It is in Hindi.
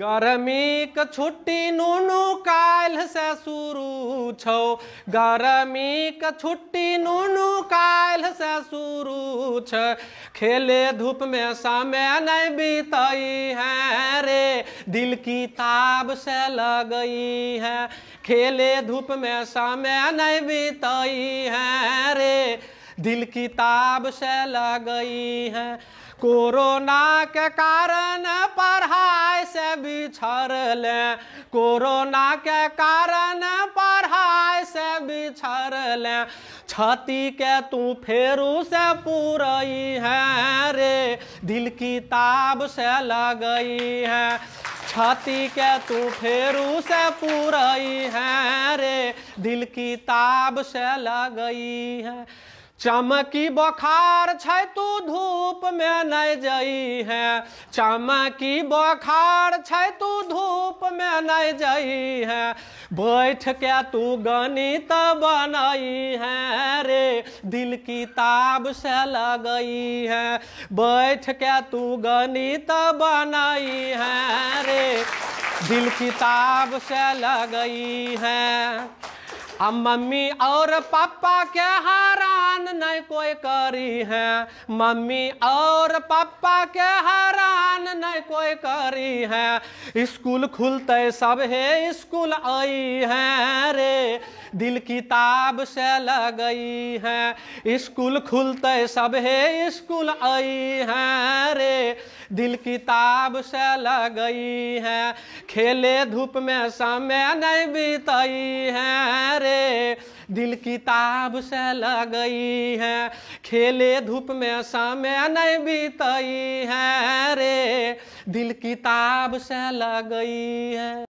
गर्मीक छुट्टी नुनु काल्ह से शुरू छौ गर्मीक छुट्टी नुनु काल्ह से शुरू छ खेले धूप में समय नहीं बीत है रे दिल की ताब से लगई है खेले धूप में समय नहीं बीत है रे दिल की ताब से लगई है कोरोना के कारण पढ़ाई से बिछड़ल कोरोना के कारण पढ़ाई से बिछड़ल क्षति के तू फेरू से पूरा है रे दिल की ताब से लगई है क्षति के तू फेरू से पूरा है रे दिल की ताब से लगई है चमकी बोखार छै तू धूप में नै जई है चमकी बोखार छै तू धूप में नै जई है बैठ के तू गणित बनई है रे दिल किताब से लगई है बैठ के तू गणित बनाई है रे दिल किताब से लगई है हम मम्मी और पापा के हैरान नहीं कोई करी है मम्मी और पापा के हैरान नहीं कोई करी है स्कूल खुलते सब है स्कूल आई है रे दिल किताब से लगई है स्कूल खुलते सब है स्कूल आई है रे दिल किताब से लगई है खेले धूप में समय नहीं बीतई है रे दिल किताब से लगई है खेले धूप में समय नहीं बीतई है रे दिल किताब से लगई है